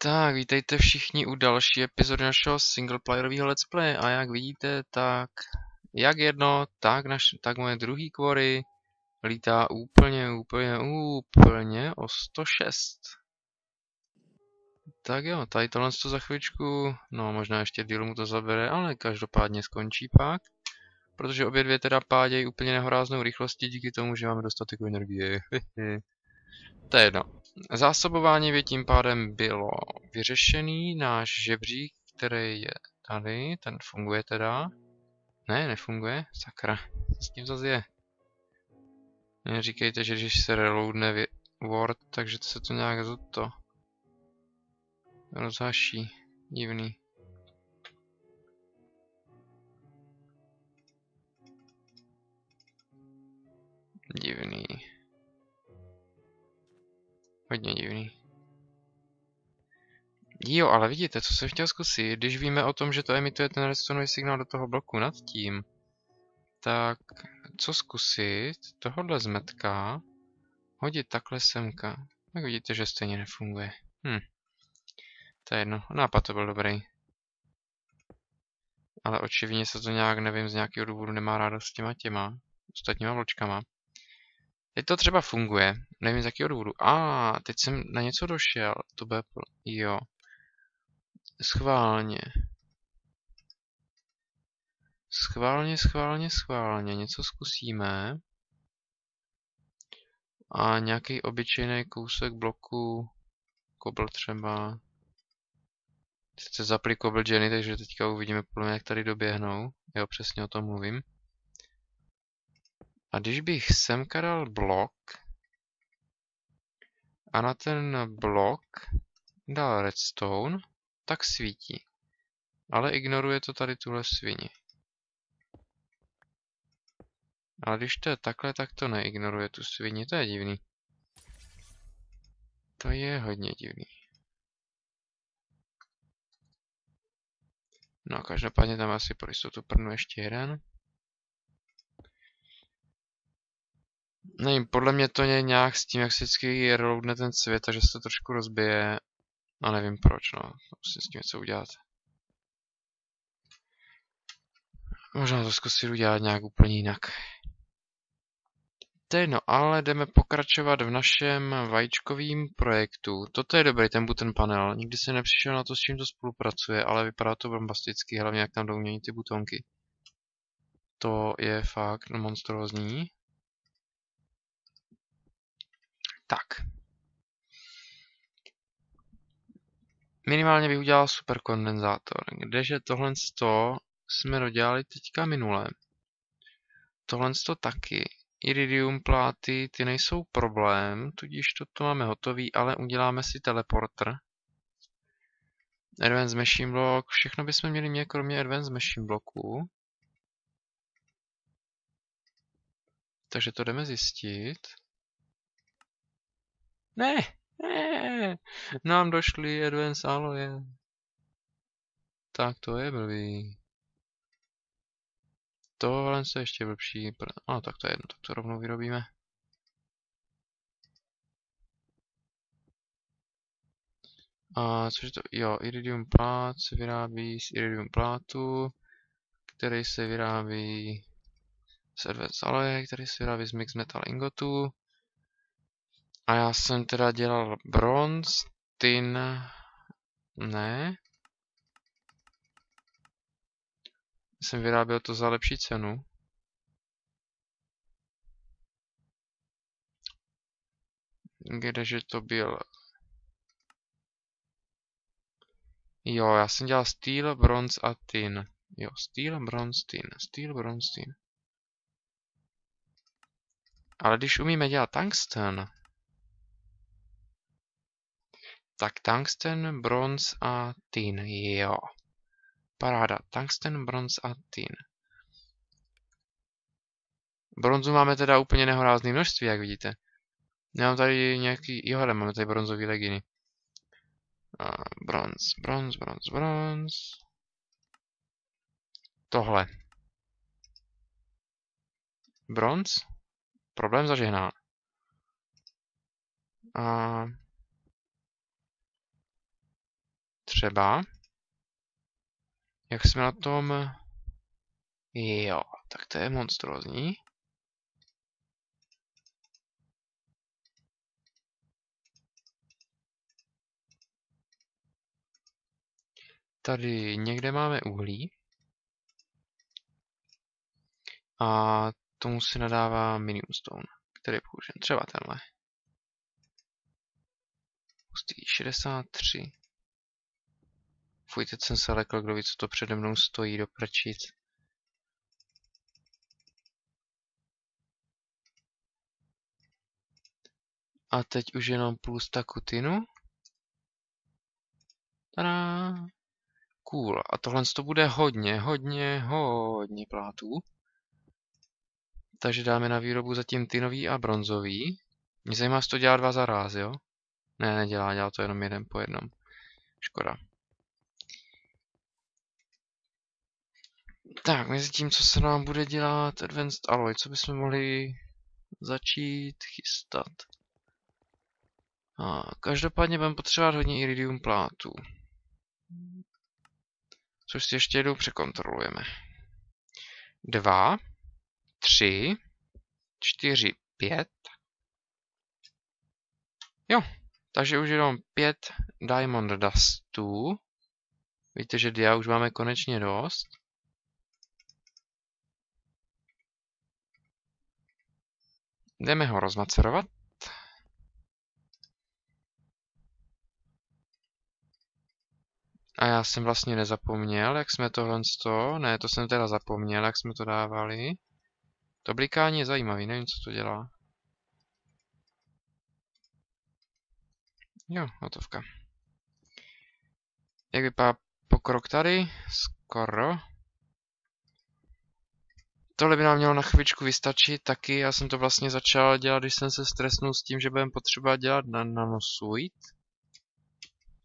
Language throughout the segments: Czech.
Tak, vítejte všichni u další epizody našeho singleplayerového let's play a jak vidíte, tak jak jedno, tak, naš, tak moje druhý kvory lítá úplně, úplně, úplně o 106. Tak jo, tady tohle to za chvíčku, no možná ještě dílu mu to zabere, ale každopádně skončí pak. Protože obě dvě teda pádějí úplně nehoráznou rychlostí díky tomu, že máme dostatek energie. to je jedno. Zásobování by tím pádem bylo vyřešený. Náš žebřík, který je tady, ten funguje teda. Ne, nefunguje? Sakra, s tím zase je. Neříkejte, že když se reloadne Word, takže se to nějak to rozhaší. Divný. Divný. Hodně divný. Jo, ale vidíte, co jsem chtěl zkusit, když víme o tom, že to emituje ten redstoneový signál do toho bloku nad tím, tak co zkusit tohohle zmetka hodit takhle semka. Tak vidíte, že stejně nefunguje. Hm. To je jedno, nápad to byl dobrý. Ale očivně se to nějak, nevím, z nějakého důvodu nemá ráda s těma těma ostatníma vločkama. Teď to třeba funguje, nevím z jakého důvodu. A, ah, teď jsem na něco došel, to bude, jo. Schválně. Schválně, schválně, schválně, něco zkusíme. A nějaký obyčejný kousek bloku, kobl třeba. Sice zapli kobl dženy, takže teďka uvidíme, jak tady doběhnou. Jo, přesně o tom mluvím. A když bych semka dal blok a na ten blok dal redstone, tak svítí. Ale ignoruje to tady tuhle svini. Ale když to je takhle, tak to neignoruje tu svini. To je divný. To je hodně divný. No každopádně tam asi pro jistotu prnu ještě jeden. Ne, no, podle mě to je nějak s tím, jak se vždycky roadne ten svět a že se to trošku rozbije. A no, nevím proč, no. Musím s tím něco udělat. Možná to zkusit udělat nějak úplně jinak. Teď no, ale jdeme pokračovat v našem vajíčkovým projektu. Toto je dobrý, ten button panel. Nikdy jsem nepřišel na to, s čím to spolupracuje, ale vypadá to bombasticky, hlavně jak tam jdou ty butonky. To je fakt no, monstrózní. Tak. Minimálně bych udělal superkondenzátor. Kdeže tohle jsme dodělali teďka minule. Tohle taky. Iridium pláty, ty nejsou problém, tudíž toto máme hotový, ale uděláme si teleporter. Advanced Machine Block, všechno bychom měli mít kromě Advanced Machine Blocku. Takže to jdeme zjistit. Ne, ne, nám došli Advance Aloe. Tak to je blbý. Tohle je ještě blbší. No tak to je jedno, tak to rovnou vyrobíme. A což to? Jo, iridium plát se vyrábí z iridium plátu, který se vyrábí z Advance Alloy, který se vyrábí z mix metal ingotu. A já jsem teda dělal bronz, tin, ne. Jsem vyráběl to za lepší cenu. Kdeže to byl? Jo, já jsem dělal steel, bronz a tin. Jo, steel, bronz, tin. Steel, bronz, tin. Ale když umíme dělat tungsten, tak tungsten, bronz a tin, jo. Paráda, tungsten, bronz a tin. Bronzu máme teda úplně nehorázný množství, jak vidíte. Nemám tady nějaký, jo hele, máme tady bronzový legíny. bronz, bronz, bronz, bronz. Tohle. Bronz? Problém zažehnán. A třeba, jak jsme na tom, jo, tak to je monstrózní. Tady někde máme uhlí. A tomu se nadává minimum stone, který je použen. Třeba tenhle. Pustí 63. Fuj, teď jsem se lekl, kdo ví, co to přede mnou stojí do prčic. A teď už jenom půl staku tinu. Tadá. Cool. A tohle to bude hodně, hodně, hodně plátů. Takže dáme na výrobu zatím tinový a bronzový. Mě zajímá, jestli to dělá dva za ráz, jo? Ne, nedělá, dělá to jenom jeden po jednom. Škoda. Tak, mezi tím, co se nám bude dělat Advanced Alloy, co bychom mohli začít chystat. A každopádně budeme potřebovat hodně iridium plátů. Což si ještě jednou překontrolujeme. Dva, tři, čtyři, pět. Jo, takže už jenom pět Diamond Dustů. Víte, že dia už máme konečně dost. Jdeme ho rozmacerovat. A já jsem vlastně nezapomněl, jak jsme tohle z toho, ne, to jsem teda zapomněl, jak jsme to dávali. To blikání je zajímavý, nevím, co to dělá. Jo, hotovka. Jak vypadá pokrok tady? Skoro tohle by nám mělo na chvíčku vystačit taky. Já jsem to vlastně začal dělat, když jsem se stresnul s tím, že budeme potřeba dělat na nanosuit.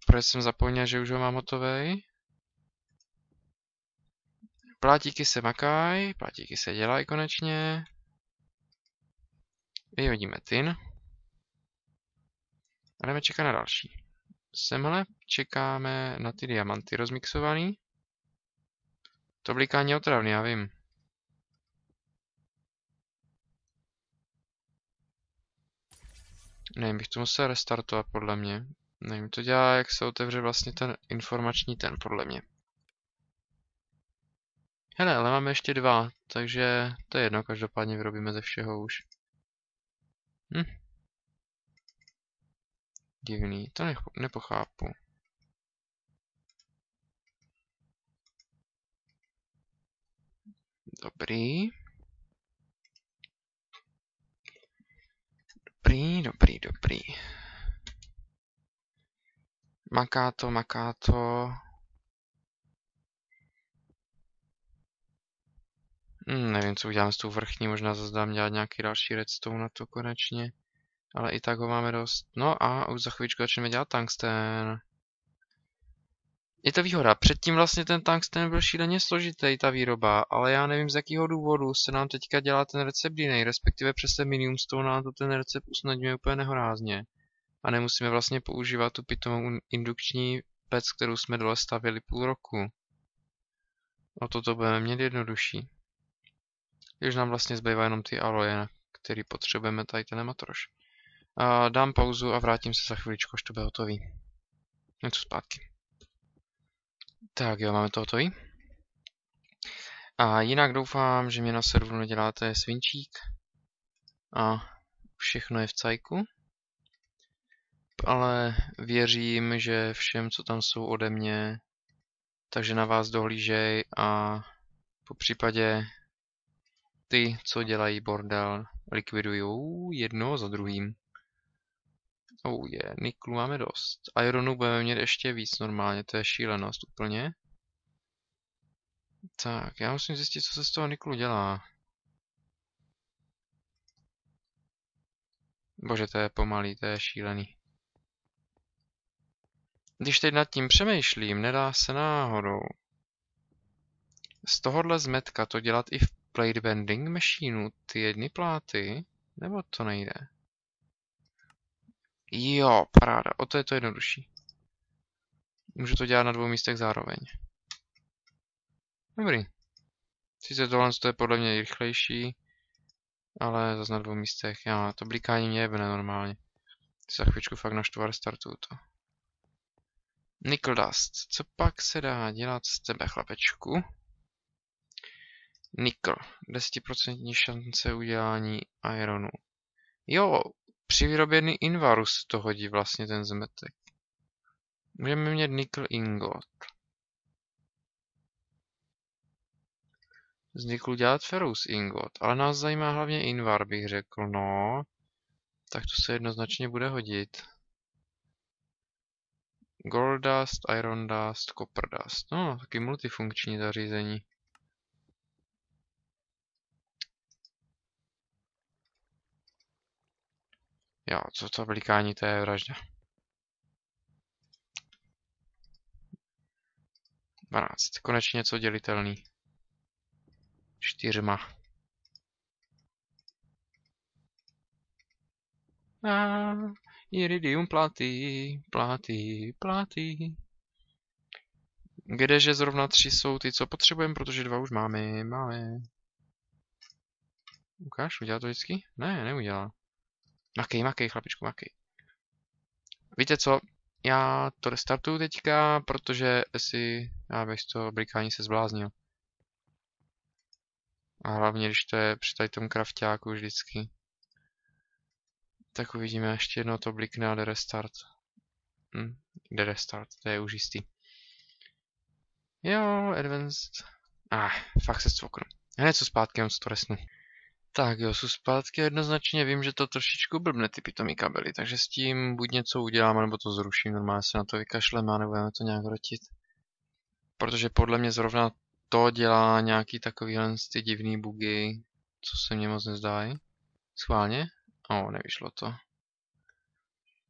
Protože jsem zapomněl, že už ho mám hotový. Plátíky se makaj, plátíky se dělají konečně. Vyhodíme tin. A jdeme čekat na další. Semhle čekáme na ty diamanty rozmixovaný. To blikání otravný, já vím. Nevím, bych to musel restartovat podle mě. Nevím, to dělá, jak se otevře vlastně ten informační ten, podle mě. Hele, ale máme ještě dva, takže to je jedno, každopádně vyrobíme ze všeho už. Hm. Divný, to nech nepochápu. Dobrý. Dobrý, dobrý, dobrý. Maká to, maká to. Hmm, nevím, co udělám s tou vrchní, možná zase dám dělat nějaký další redstone na to konečně. Ale i tak ho máme dost. No a už za chvíličku začneme dělat tungsten je to výhoda. Předtím vlastně ten ten byl šíleně složitý, ta výroba, ale já nevím z jakého důvodu se nám teďka dělá ten recept jiný, respektive přes ten z toho nám to ten recept usnadňuje úplně nehorázně. A nemusíme vlastně používat tu pitomou indukční pec, kterou jsme dole stavili půl roku. No toto budeme mít jednodušší. Když nám vlastně zbývá jenom ty aloje, který potřebujeme tady ten matroš. A dám pauzu a vrátím se za chviličku, až to bude hotový. Něco zpátky. Tak jo, máme to hotový. A jinak doufám, že mě na serveru neděláte svinčík. A všechno je v cajku. Ale věřím, že všem, co tam jsou ode mě, takže na vás dohlížej a po případě ty, co dělají bordel, likvidujou jedno za druhým. Oh je, yeah. niklu máme dost. Ironu budeme mít ještě víc normálně, to je šílenost úplně. Tak, já musím zjistit, co se z toho niklu dělá. Bože, to je pomalý, to je šílený. Když teď nad tím přemýšlím, nedá se náhodou z tohohle zmetka to dělat i v plate bending machine, ty jedny pláty, nebo to nejde? Jo, paráda, o to je to jednodušší. Můžu to dělat na dvou místech zároveň. Dobrý. Sice tohle to je podle mě rychlejší, ale zase na dvou místech. Já, to blíkání mě jebne normálně. Za chvíčku fakt naštvar a to. Nickel Dust. Co pak se dá dělat s tebe, chlapečku? Nickel. 10% šance udělání ironu. Jo, při vyrobě invaru se to hodí vlastně ten zmetek. Můžeme mít nickel ingot. Z niklu dělat ferus ingot, ale nás zajímá hlavně invar, bych řekl, no. Tak to se jednoznačně bude hodit. Gold dust, iron dust, copper dust. No, no taky multifunkční zařízení. Jo, co to blikání, to je vražda. 12. Konečně něco dělitelný. Čtyřma. A iridium platí, platí, platí. Kdeže zrovna tři jsou ty, co potřebujeme, protože dva už máme, máme. Ukáž, udělá to vždycky? Ne, neudělá. Makej, makej, chlapičku, makej. Víte co, já to restartuju teďka, protože si, já bych to blikání se zbláznil. A hlavně, když to je při tady tom krafťáku vždycky. Tak uvidíme, ještě jedno to blikne a jde restart. Hm, jde restart, to je už jistý. Jo, advanced. Ah, fakt se cvoknu. Hned co zpátky, on to resnu. Tak jo, jsou zpátky a jednoznačně vím, že to trošičku blbne ty pitomí kabely, takže s tím buď něco udělám, nebo to zruším, normálně se na to vykašleme a nebudeme to nějak rotit. Protože podle mě zrovna to dělá nějaký takovýhle ty divný bugy, co se mně moc nezdájí. Schválně? O, nevyšlo to.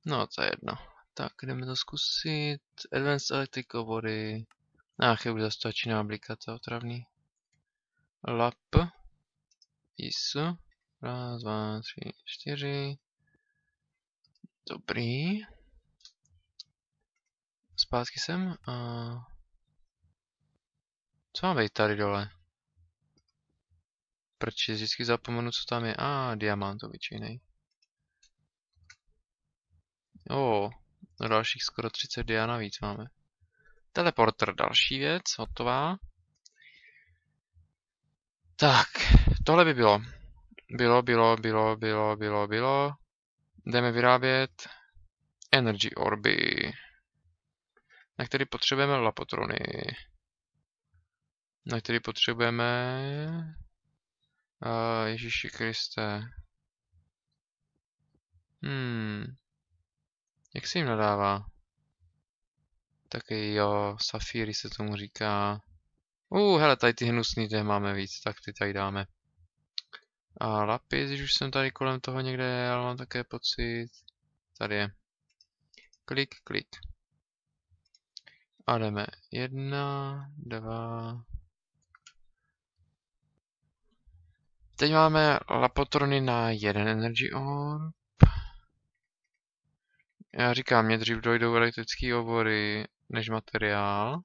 No, to je jedno. Tak, jdeme to zkusit. Advanced Electric Body. Ach, už zase to začíná to otravný. Lap. IS. Raz, dva, tři, čtyři. Dobrý. Zpátky jsem a... Co mám být tady dole? Proč vždycky zapomenu, co tam je. A, ah, diamant obyčejný. O, oh, dalších skoro 30 dia navíc máme. Teleporter, další věc, hotová. Tak, Tohle by bylo. Bylo, bylo, bylo, bylo, bylo, bylo. Jdeme vyrábět energy orby, na který potřebujeme lapotrony, na který potřebujeme... Uh, Ježíši Kriste. Hmm. Jak se jim nadává? Tak jo, safíry se tomu říká. Uh, hele, tady ty hnusný, ty máme víc, tak ty tady dáme. A lapis, když už jsem tady kolem toho někde ale mám také pocit. Tady je. Klik, klik. A jdeme. Jedna, dva. Teď máme lapotrony na jeden energy orb. Já říkám, mě dřív dojdou elektrické obory než materiál.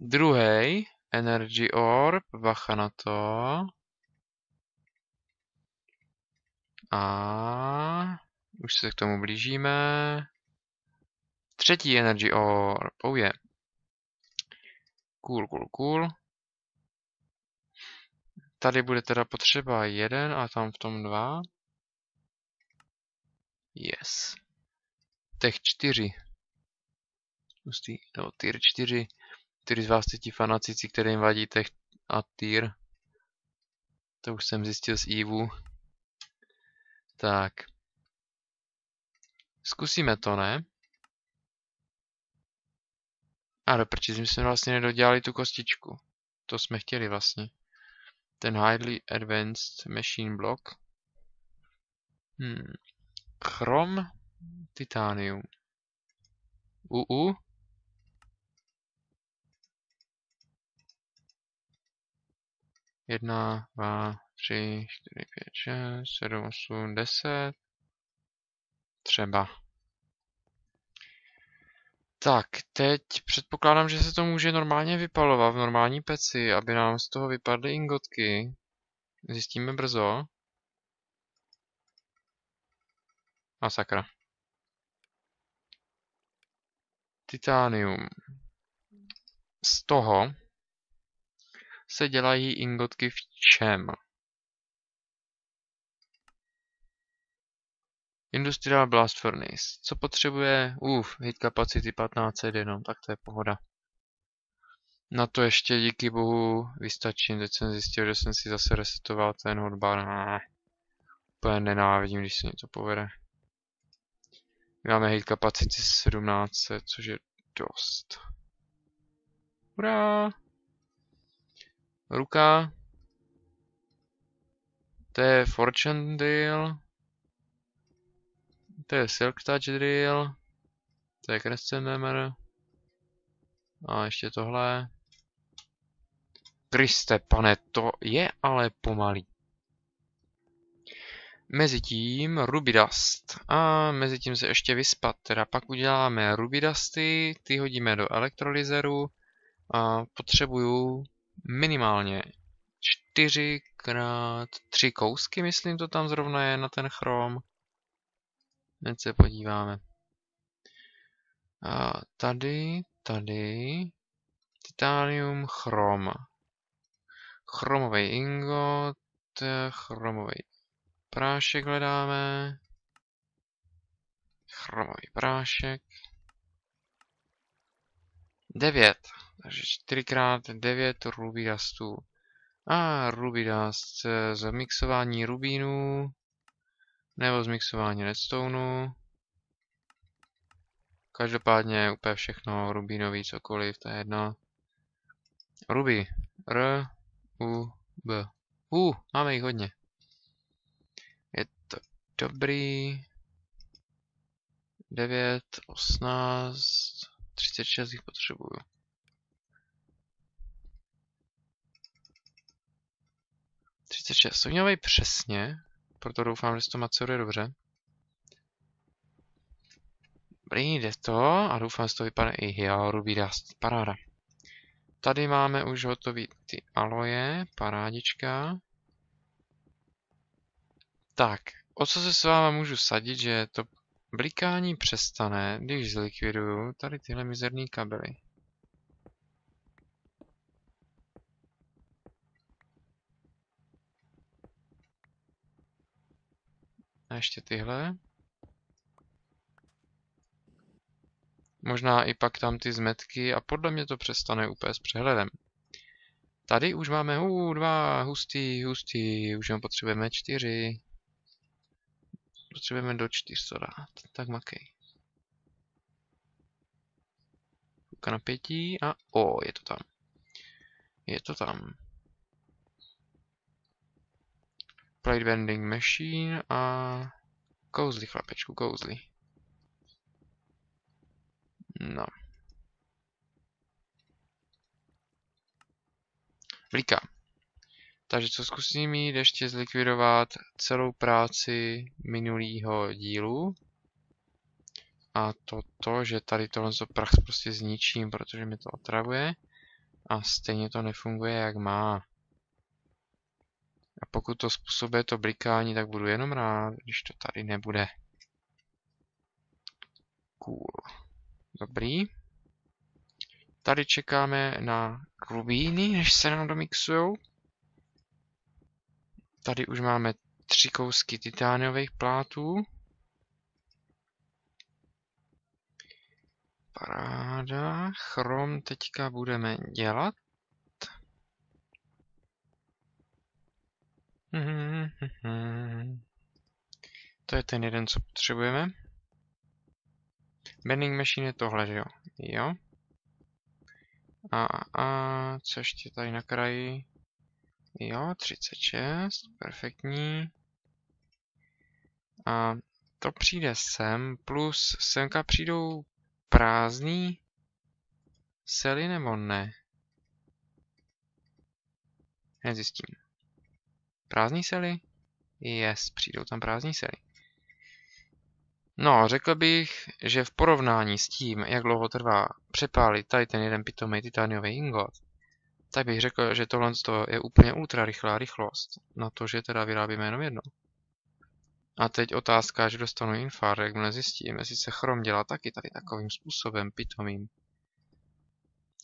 Druhý energy orb, bacha na to. A už se k tomu blížíme. Třetí Energy Orb, oh yeah. Cool, cool, cool. Tady bude teda potřeba jeden a tam v tom dva. Yes. Tech 4. Pustý, nebo tier 4. Který z vás ti fanacici, kterým vadí tech a tier. To už jsem zjistil z Evu. Tak. Zkusíme to, ne? A do prčic, my jsme vlastně nedodělali tu kostičku. To jsme chtěli vlastně. Ten Highly Advanced Machine Block. Hmm. Chrom Titanium. UU. Jedna, dva, 3, 4, 5, 6, 7, 8, 10. Třeba. Tak, teď předpokládám, že se to může normálně vypalovat v normální peci, aby nám z toho vypadly ingotky. Zjistíme brzo. A sakra. Titanium. Z toho se dělají ingotky v čem? Industrial Blast Furnace. Co potřebuje? Uf, hit kapacity 15 jenom, tak to je pohoda. Na to ještě díky bohu vystačím, teď jsem zjistil, že jsem si zase resetoval ten hotbar. Ne, úplně nenávidím, když se něco povede. Máme hit kapacity 17, což je dost. Hurá! Ruka. To je Fortune Deal. To je Silk Touch Drill. To je Crescent A ještě tohle. Kriste, pane, to je ale pomalý. Mezitím Ruby Dust. A mezitím se ještě vyspat. Teda pak uděláme Ruby Dusty, ty hodíme do elektrolyzeru. A potřebuju minimálně 4 x 3 kousky, myslím to tam zrovna je na ten chrom. Hned se podíváme. A tady, tady, titanium, chrom. Chromový ingot, chromový prášek hledáme. Chromový prášek. 9. Takže 4x9 rubidastů. A rubidast z mixování rubínů. Nebo zmixování redstoneu. Každopádně úplně všechno, rubínový, cokoliv, to je jedno. Ruby. R, U, B. U, máme jich hodně. Je to dobrý. 9, 18, 36 jich potřebuju. Třicet šest, přesně proto doufám, že to maceruje dobře. Dobrý, jde to a doufám, že to vypadá i Hyaoru Vidast. Paráda. Tady máme už hotový ty aloje, parádička. Tak, o co se s váma můžu sadit, že to blikání přestane, když zlikviduju tady tyhle mizerní kabely. ještě tyhle. Možná i pak tam ty zmetky a podle mě to přestane úplně s přehledem. Tady už máme u dva, hustý, hustý, už jenom potřebujeme čtyři. Potřebujeme do čtyř to dát, tak makej. Ruka na pětí a o, je to tam. Je to tam. Plate vending machine a kouzli, chlapečku, kouzli. No. Vlíka. Takže co zkusím jít ještě zlikvidovat celou práci minulého dílu. A to to, že tady tohle prach prostě zničím, protože mi to otravuje. A stejně to nefunguje jak má. A pokud to způsobuje to blikání, tak budu jenom rád, když to tady nebude. Cool. Dobrý. Tady čekáme na klubíny, než se nám domixujou. Tady už máme tři kousky titániových plátů. Paráda. Chrom teďka budeme dělat. To je ten jeden, co potřebujeme. Bending machine je tohle, že jo? Jo. A, a, a co ještě tady na kraji? Jo, 36, perfektní. A to přijde sem, plus semka přijdou prázdný sely nebo ne? Nezjistím. Prázdní sely? Yes, přijdou tam prázdní sely. No, řekl bych, že v porovnání s tím, jak dlouho trvá přepálit tady ten jeden pitomý titániový ingot, tak bych řekl, že tohle je úplně ultra rychlá rychlost na to, že teda vyrábíme jenom jedno. A teď otázka, že dostanu jak mne zjistím, jestli se chrom dělá taky tady takovým způsobem pitomým.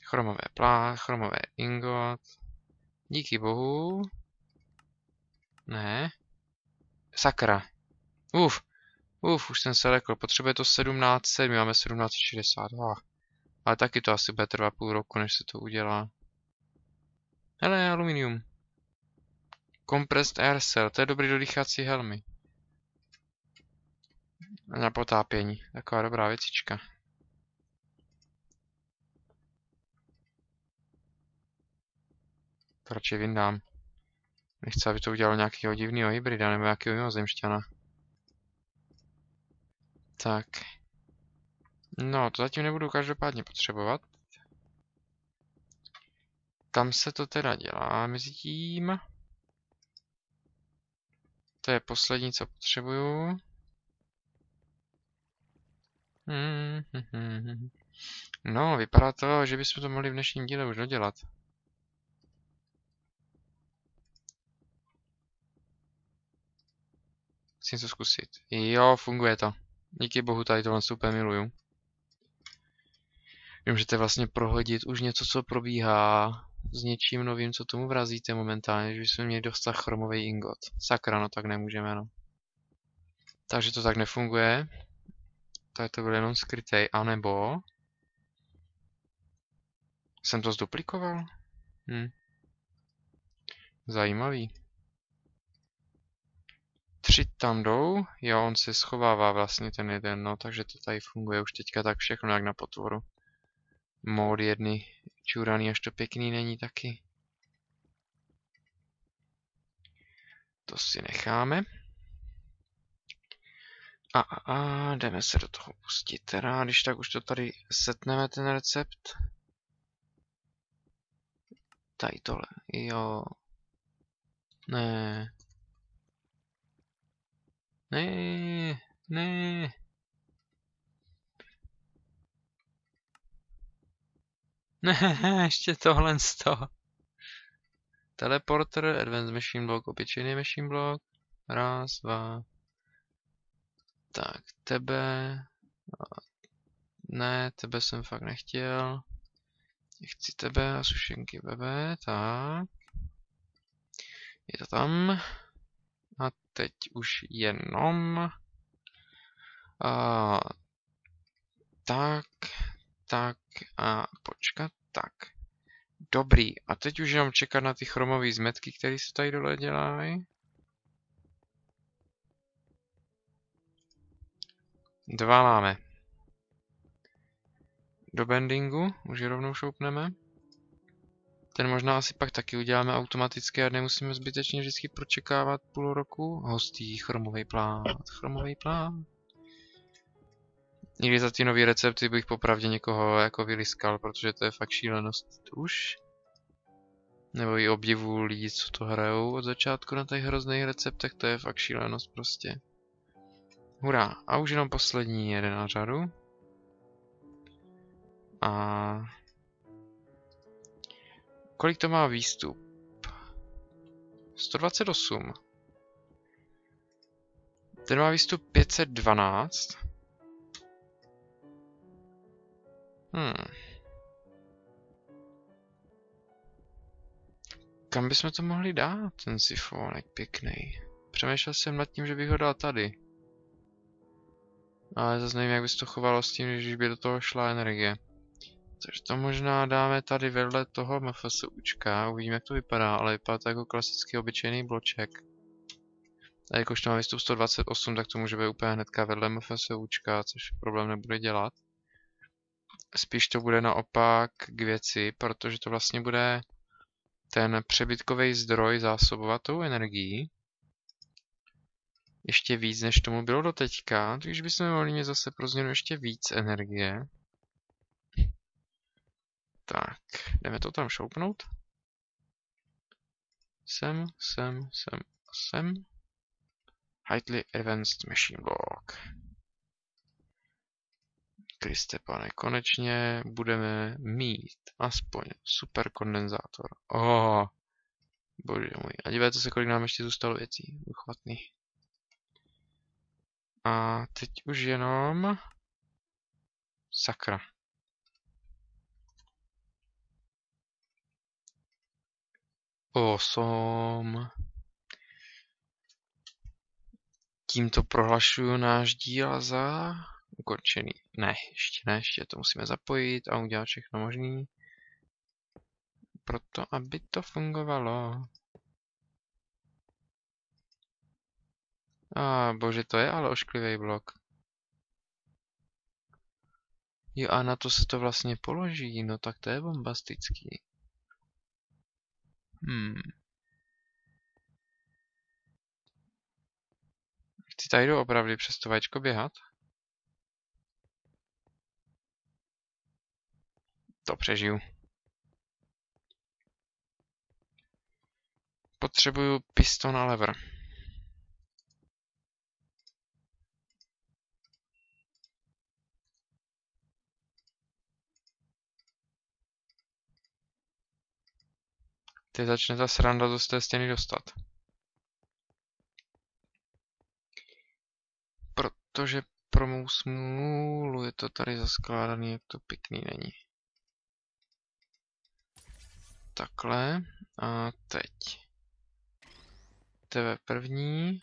Chromové plá, chromové ingot. Díky bohu, ne. Sakra. Uf, uf, už jsem se lekl. Potřebuje to 17, my máme 1762. Ale taky to asi bude trvat půl roku, než se to udělá. Hele, aluminium. Compressed air cell, to je dobrý do dýchací helmy. Na potápění, taková dobrá věcička. Proč je vyndám. Nechci, aby to udělal nějakého divného hybrida nebo nějakého mimozemšťana. Tak. No, to zatím nebudu každopádně potřebovat. Tam se to teda dělá mezi tím. To je poslední, co potřebuju. Hmm, hmm, hmm, no, vypadá to, že bychom to mohli v dnešním díle už dodělat. Chci něco zkusit. Jo, funguje to. Díky bohu tady tohle super miluju. Vy můžete vlastně prohodit už něco, co probíhá s něčím novým, co tomu vrazíte momentálně, že bychom měli dostat chromový ingot. Sakra, no tak nemůžeme, no. Takže to tak nefunguje. Tady to bude jenom skrytej, anebo... Jsem to zduplikoval? Hm. Zajímavý tři tam jdou, jo, on se schovává vlastně ten jeden, no, takže to tady funguje už teďka tak všechno jak na potvoru. Mód jedny, čuraný, až to pěkný není taky. To si necháme. A, a, a jdeme se do toho pustit teda, když tak už to tady setneme ten recept. Tady tohle, jo. Ne. Ne, ne. Ne, ještě tohle z toho. Teleporter, Advanced Machine Block, obyčejný Machine Block. Raz, dva. Tak, tebe. Ne, tebe jsem fakt nechtěl. Chci tebe a sušenky bebe, tak. Je to tam teď už jenom uh, tak, tak a počkat, tak. Dobrý, a teď už jenom čekat na ty chromové zmetky, které se tady dole dělají. Dva máme. Do bendingu, už je rovnou šoupneme. Ten možná asi pak taky uděláme automaticky a nemusíme zbytečně vždycky pročekávat půl roku. Hostí, chromový plát, chromový plát. Někdy za ty nové recepty bych popravdě někoho jako vyliskal, protože to je fakt šílenost už. Nebo i obdivu lidí, co to hrajou od začátku na těch hrozných receptech, to je fakt šílenost prostě. Hurá, a už jenom poslední jeden na řadu. A kolik to má výstup? 128. Ten má výstup 512. Hmm. Kam bychom to mohli dát, ten sifonek pěkný? Přemýšlel jsem nad tím, že bych ho dal tady. Ale zase nevím, jak by se to chovalo s tím, když by do toho šla energie. Takže to možná dáme tady vedle toho MFSUčka, uvidíme jak to vypadá, ale vypadá to jako klasický obyčejný bloček. A jakož to má výstup 128, tak to může být úplně hnedka vedle MFSUčka, což problém nebude dělat. Spíš to bude naopak k věci, protože to vlastně bude ten přebytkový zdroj zásobovat tou energií. Ještě víc, než tomu bylo do teďka, takže bychom mohli mít zase pro změnu ještě víc energie. Tak, jdeme to tam šoupnout. Sem, sem, sem sem. Highly Advanced Machine Block. Kriste pane, konečně budeme mít aspoň superkondenzátor. Oh, bože můj. A dívejte se, kolik nám ještě zůstalo věcí. Uchvatný. A teď už jenom... Sakra. osm. Tímto prohlašuju náš díl za ukončený. Ne, ještě ne, ještě to musíme zapojit a udělat všechno možný. Proto, aby to fungovalo. A ah, bože, to je ale ošklivý blok. Jo a na to se to vlastně položí, no tak to je bombastický. Hmm. Chci tady opravdu přes to vajíčko běhat? To přežiju. Potřebuju piston a lever. ty začne ta sranda to z té stěny dostat. Protože pro mou smůlu je to tady zaskládaný, jak to pěkný není. Takhle. A teď. Tebe první.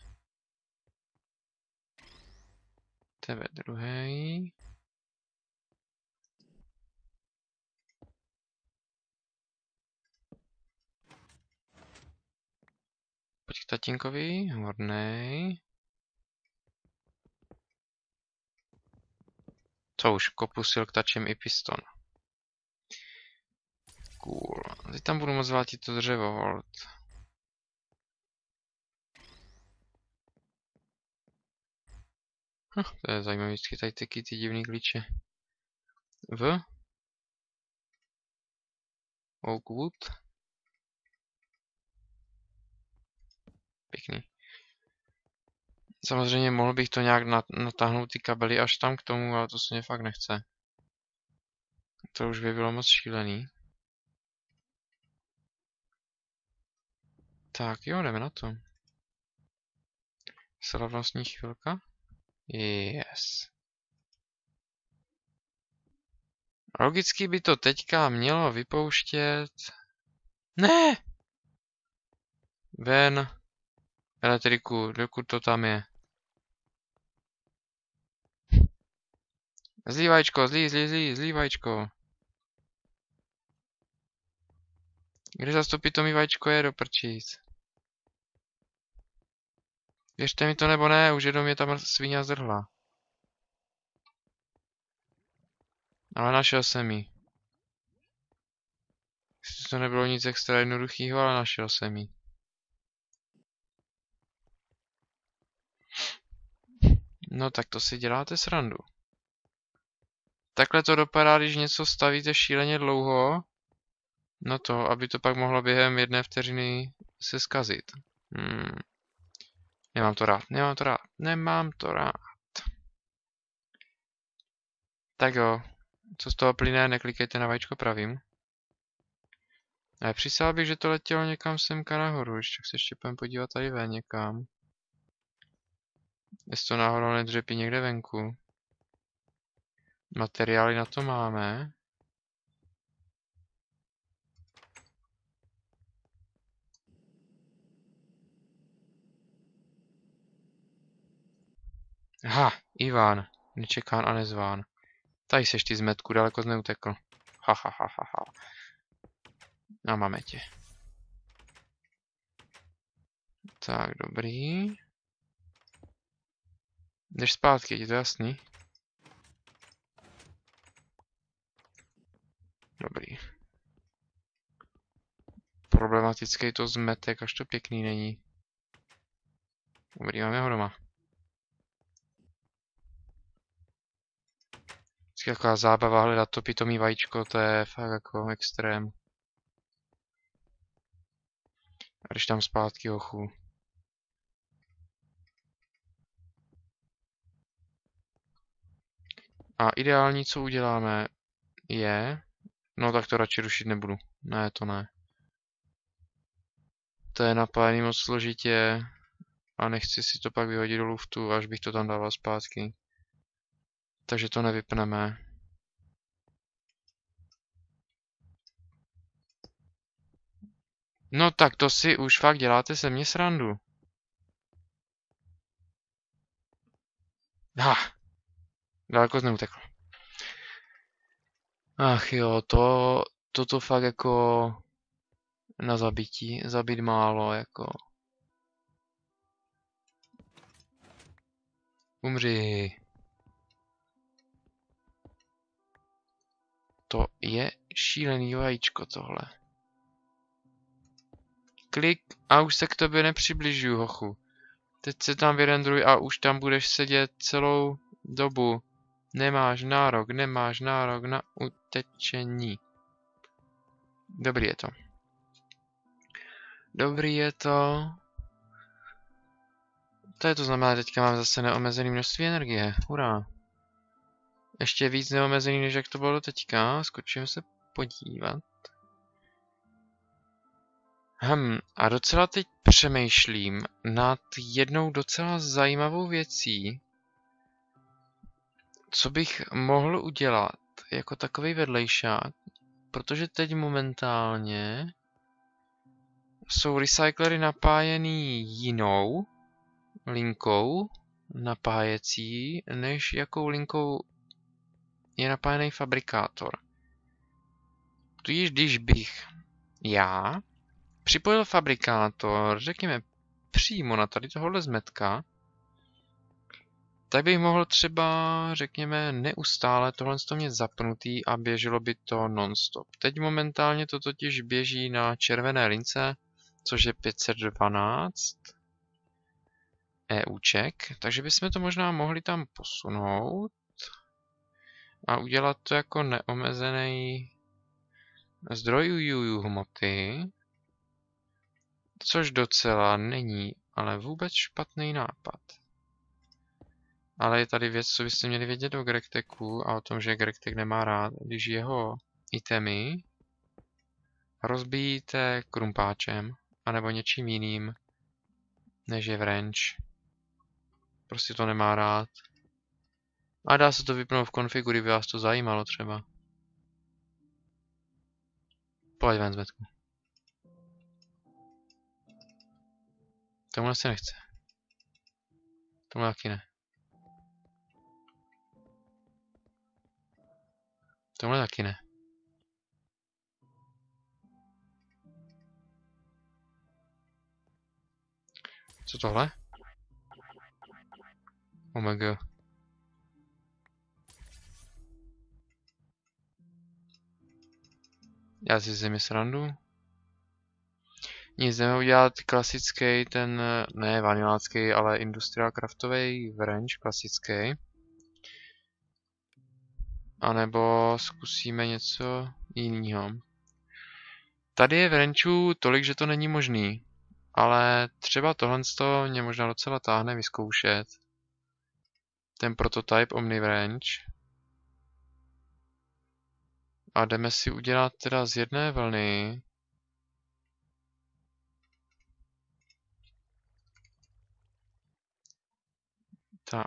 Tebe druhý. k tatínkovi, hodnej. Co už, kopu sil tačím i piston. Cool. Teď tam budu moc zvlátit to dřevo, hold. Huh, to je zajímavé, vždycky tady taky ty divný klíče. V? Oakwood? Oh, pěkný. Samozřejmě mohl bych to nějak natáhnout ty kabely až tam k tomu, ale to se mě fakt nechce. To už by bylo moc šílený. Tak jo, jdeme na to. Slavnostní chvilka. Yes. Logicky by to teďka mělo vypouštět... Ne! Ven elektriku, dokud to tam je. Zlý vajíčko, zlý, zlý, zlý, zlý vajíčko. Kde zastupí to mi vajíčko je do prčíc. Věřte mi to nebo ne, už jenom je tam svíňa zrhla. Ale našel jsem ji. To nebylo nic extra jednoduchého, ale našel jsem ji. No tak to si děláte srandu. Takhle to dopadá, když něco stavíte šíleně dlouho. No to, aby to pak mohlo během jedné vteřiny se zkazit. Hmm. Nemám to rád, nemám to rád, nemám to rád. Tak jo, co z toho plyne, neklikejte na vajíčko pravým. Ale přisáhl bych, že to letělo někam semka nahoru, ještě se ještě půjdeme podívat tady ven někam. Jest to náhodou nedřepí někde venku. Materiály na to máme. Ha, Ivan, nečekán a nezván. Tady seš ty zmetku, daleko neutekl. Ha, ha, ha, ha, ha. A no, máme tě. Tak, dobrý. Jdeš zpátky, je to jasný? Dobrý. Problematický to zmetek, až to pěkný není. Dobrý, máme ho doma. Vždycky taková zábava hledat to pitomý vajíčko, to je fakt jako extrém. A když tam zpátky ochu. A ideální, co uděláme, je... No tak to radši rušit nebudu. Ne, to ne. To je napájený moc složitě a nechci si to pak vyhodit do luftu, až bych to tam dával zpátky. Takže to nevypneme. No tak to si už fakt děláte se mě srandu. Ha jsi neutekl. Ach jo, to, to to fakt jako na zabití, zabít málo, jako. Umři. To je šílený vajíčko tohle. Klik a už se k tobě nepřibližuju, hochu. Teď se tam vyrendruj a už tam budeš sedět celou dobu. Nemáš nárok, nemáš nárok na utečení. Dobrý je to. Dobrý je to. To je to znamená, teďka mám zase neomezený množství energie. Hurá. Ještě víc neomezený, než jak to bylo teďka. Skočím se podívat. Hm, a docela teď přemýšlím nad jednou docela zajímavou věcí, co bych mohl udělat jako takový vedlejšák, protože teď momentálně jsou recyclery napájený jinou linkou napájecí, než jakou linkou je napájený fabrikátor. Tudíž když bych já připojil fabrikátor, řekněme, přímo na tady tohohle zmetka, tak bych mohl třeba, řekněme, neustále tohle to mě zapnutý a běželo by to nonstop. Teď momentálně to totiž běží na červené lince, což je 512 EUček, takže bychom to možná mohli tam posunout a udělat to jako neomezený zdroj UU hmoty, což docela není ale vůbec špatný nápad. Ale je tady věc, co byste měli vědět o Gregteku a o tom, že Gregtek nemá rád, když jeho itemy rozbijíte krumpáčem anebo něčím jiným, než je wrench. Prostě to nemá rád. A dá se to vypnout v konfigu, kdyby vás to zajímalo třeba. Pojď ven zbytku. Tomu se nechce. Tomu taky ne. Tohle taky ne. Co tohle? Omega. Oh Já si zemi srandu. Nic, jdeme udělat klasický ten, ne vanilácký, ale industrial craftový wrench, klasický. A nebo zkusíme něco jiného. Tady je vrenčů tolik, že to není možný, ale třeba tohle mě možná docela táhne vyzkoušet. Ten prototyp OmniRange. A jdeme si udělat teda z jedné vlny Tak,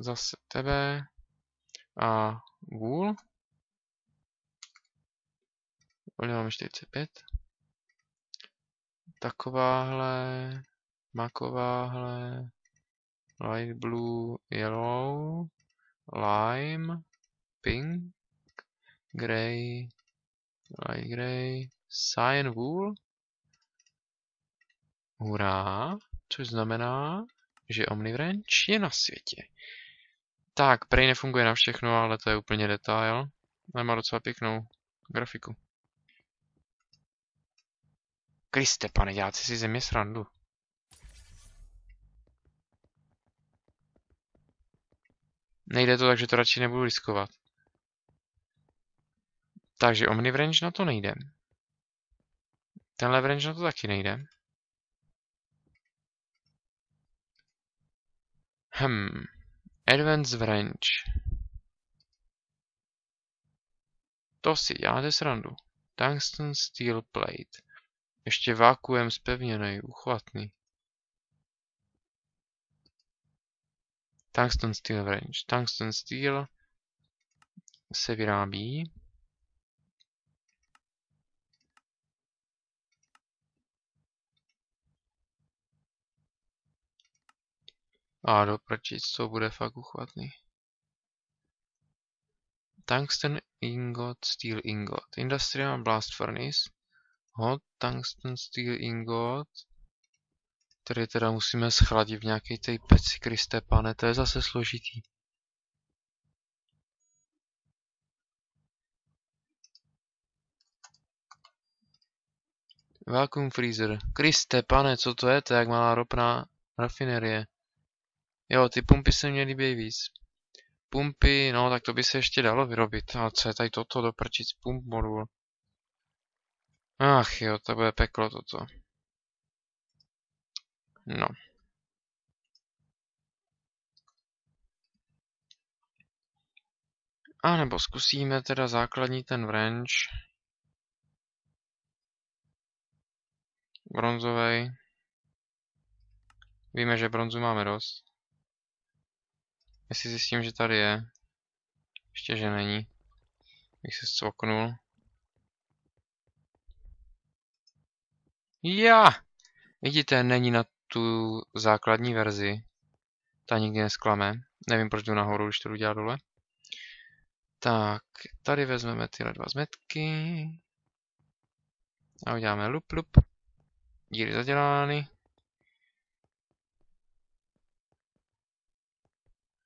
zase tebe a gůl. Volně máme 45. Takováhle, makováhle, light blue, yellow, lime, pink, grey, light grey, cyan wool. Hurá, což znamená, že Omnivrench je na světě. Tak, Prey nefunguje na všechno, ale to je úplně detail. Ale má docela pěknou grafiku. Kriste, pane, děláte si země srandu. Nejde to, takže to radši nebudu riskovat. Takže Omnivrange na to nejde. Tenhle range na to taky nejde. Hm. Advanced Range. To si děláte srandu. Tungsten Steel Plate. Ještě vákuem zpevněný, uchvatný. Tungsten Steel Range. Tungsten Steel se vyrábí A do co to bude fakt uchvatný. Tungsten ingot, steel ingot. Industrial blast furnace. Hot tungsten steel ingot. Tady teda musíme schladit v nějaké té peci, Kriste pane, to je zase složitý. Vacuum freezer. Kriste pane, co to je? To je jak malá ropná rafinerie. Jo, ty pumpy se mě líbí víc. Pumpy, no tak to by se ještě dalo vyrobit. A co je tady toto doprčit pump modul? Ach jo, to bude peklo toto. No. A nebo zkusíme teda základní ten wrench. Bronzovej. Víme, že bronzu máme dost. Jestli zjistím, že tady je. Ještě, že není. Bych se zcvoknul. Já! Vidíte, není na tu základní verzi. Ta nikdy nesklame. Nevím, proč jdu nahoru, když to jdu dělat dole. Tak, tady vezmeme tyhle dva zmetky. A uděláme lup lup. Díry zadělány.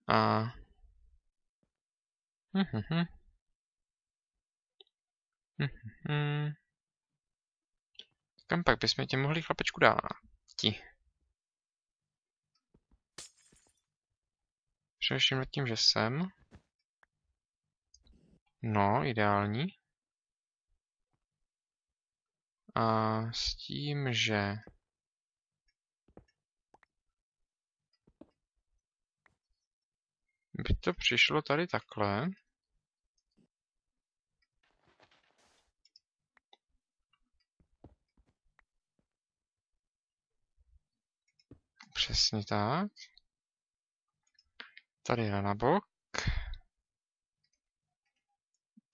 A... Kam pak bysme tě mohli chlapečku dát? Ti. Přeším nad tím, že jsem. No, ideální. A s tím, že by to přišlo tady takhle. Přesně tak. Tady na bok.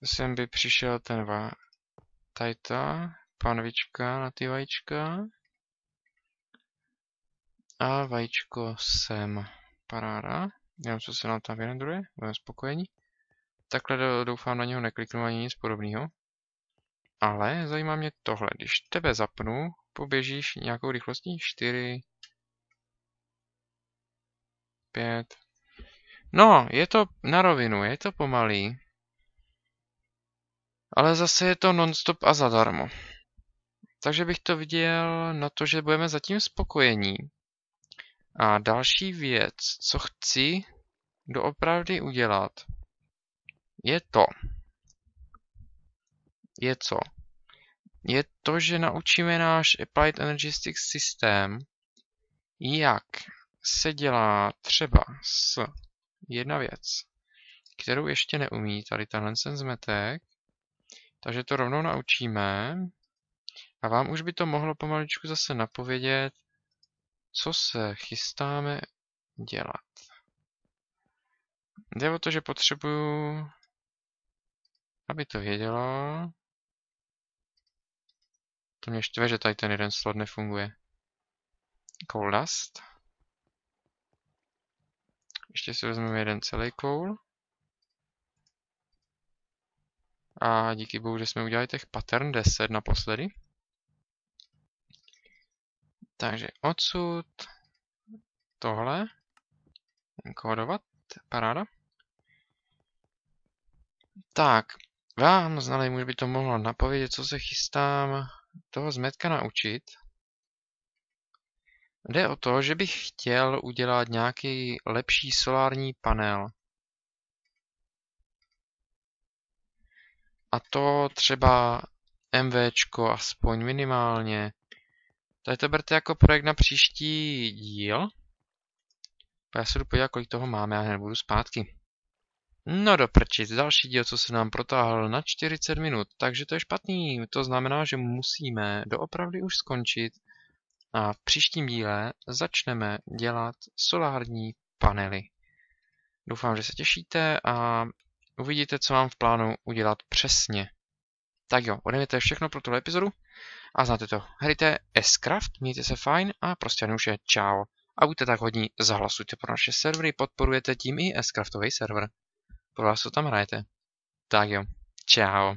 Sem by přišel ten va... tajta, panvička na ty vajíčka. A vajíčko sem. Paráda. Nevím, co se nám tam vyrenderuje, budeme spokojení. Takhle doufám na něho nekliknu ani nic podobného. Ale zajímá mě tohle, když tebe zapnu, poběžíš nějakou rychlostí? 4, 5. No, je to na rovinu, je to pomalý. Ale zase je to nonstop a zadarmo. Takže bych to viděl na to, že budeme zatím spokojení. A další věc, co chci doopravdy udělat, je to. Je co? Je to, že naučíme náš Applied Energistic systém, jak se dělá třeba s jedna věc, kterou ještě neumí, tady tenhle ten zmetek, takže to rovnou naučíme a vám už by to mohlo pomaličku zase napovědět, co se chystáme dělat? Jde o to, že potřebuju, aby to vědělo. To mě štve, že tady ten jeden slot nefunguje. Coal dust. Ještě si vezmeme jeden celý koul. A díky bohu, že jsme udělali těch pattern 10 naposledy. Takže odsud tohle kódovat, paráda. Tak, vám znalý může by to mohlo napovědět, co se chystám toho zmetka naučit. Jde o to, že bych chtěl udělat nějaký lepší solární panel. A to třeba MVčko aspoň minimálně. Tady to berte jako projekt na příští díl. Já se jdu podívat, kolik toho máme, já hned budu zpátky. No do prčic, další díl, co se nám protáhl na 40 minut, takže to je špatný. To znamená, že musíme doopravdy už skončit a v příštím díle začneme dělat solární panely. Doufám, že se těšíte a uvidíte, co mám v plánu udělat přesně. Tak jo, ode to je všechno pro tuhle epizodu a znáte to. Hrajte S-Craft, mějte se fajn a prostě je čau. A buďte tak hodní, zahlasujte pro naše servery, podporujete tím i S-Craftový server. Pro vás to tam hrajete. Tak jo, čau.